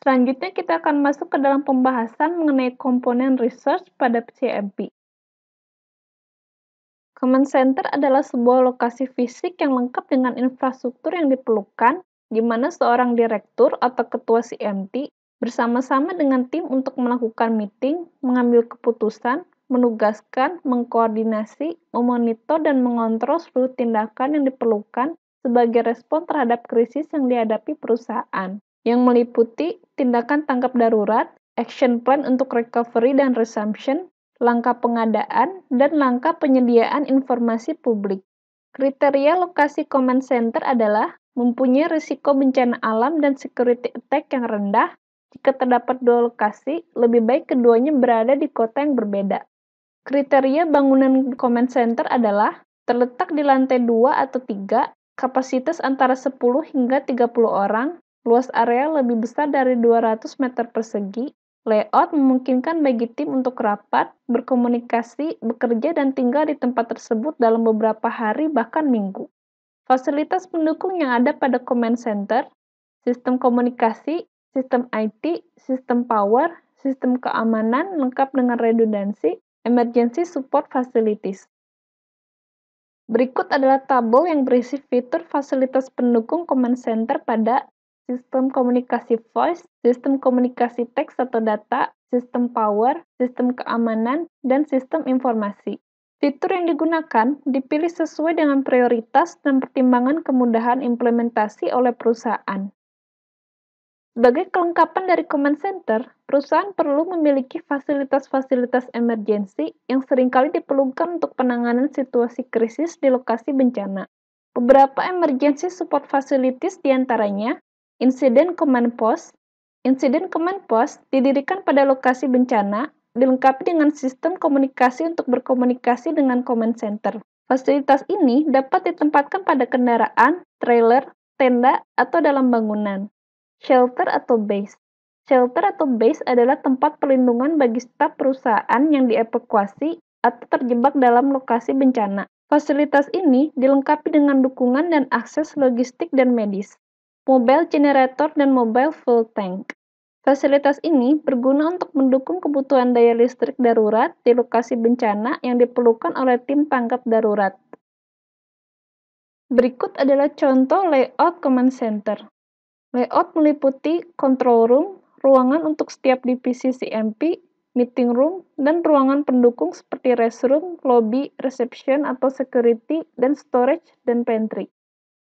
Selanjutnya kita akan masuk ke dalam pembahasan mengenai komponen research pada CMP. Command Center adalah sebuah lokasi fisik yang lengkap dengan infrastruktur yang diperlukan, di mana seorang direktur atau ketua CMT bersama-sama dengan tim untuk melakukan meeting, mengambil keputusan, menugaskan, mengkoordinasi, memonitor, dan mengontrol seluruh tindakan yang diperlukan sebagai respon terhadap krisis yang dihadapi perusahaan yang meliputi tindakan tangkap darurat, action plan untuk recovery dan resumption, langkah pengadaan, dan langkah penyediaan informasi publik. Kriteria lokasi command center adalah mempunyai risiko bencana alam dan security attack yang rendah. Jika terdapat dua lokasi, lebih baik keduanya berada di kota yang berbeda. Kriteria bangunan command center adalah terletak di lantai 2 atau 3, kapasitas antara 10 hingga 30 orang, Luas area lebih besar dari 200 meter persegi, layout memungkinkan bagi tim untuk rapat, berkomunikasi, bekerja, dan tinggal di tempat tersebut dalam beberapa hari bahkan minggu. Fasilitas pendukung yang ada pada command center, sistem komunikasi, sistem IT, sistem power, sistem keamanan lengkap dengan redundansi, emergency support facilities. Berikut adalah tabel yang berisi fitur fasilitas pendukung command center pada sistem komunikasi voice, sistem komunikasi teks atau data, sistem power, sistem keamanan, dan sistem informasi. Fitur yang digunakan dipilih sesuai dengan prioritas dan pertimbangan kemudahan implementasi oleh perusahaan. Sebagai kelengkapan dari command center, perusahaan perlu memiliki fasilitas-fasilitas emergensi yang seringkali diperlukan untuk penanganan situasi krisis di lokasi bencana. Beberapa emergency support facilities diantaranya Insiden Kemenpos Insiden Kemenpos didirikan pada lokasi bencana, dilengkapi dengan sistem komunikasi untuk berkomunikasi dengan Command Center. Fasilitas ini dapat ditempatkan pada kendaraan, trailer, tenda, atau dalam bangunan. Shelter atau base Shelter atau base adalah tempat perlindungan bagi staf perusahaan yang dievakuasi atau terjebak dalam lokasi bencana. Fasilitas ini dilengkapi dengan dukungan dan akses logistik dan medis mobile generator, dan mobile full tank. Fasilitas ini berguna untuk mendukung kebutuhan daya listrik darurat di lokasi bencana yang diperlukan oleh tim tanggap darurat. Berikut adalah contoh layout command center. Layout meliputi control room, ruangan untuk setiap divisi CMP, meeting room, dan ruangan pendukung seperti restroom, lobby, reception atau security, dan storage, dan pantry.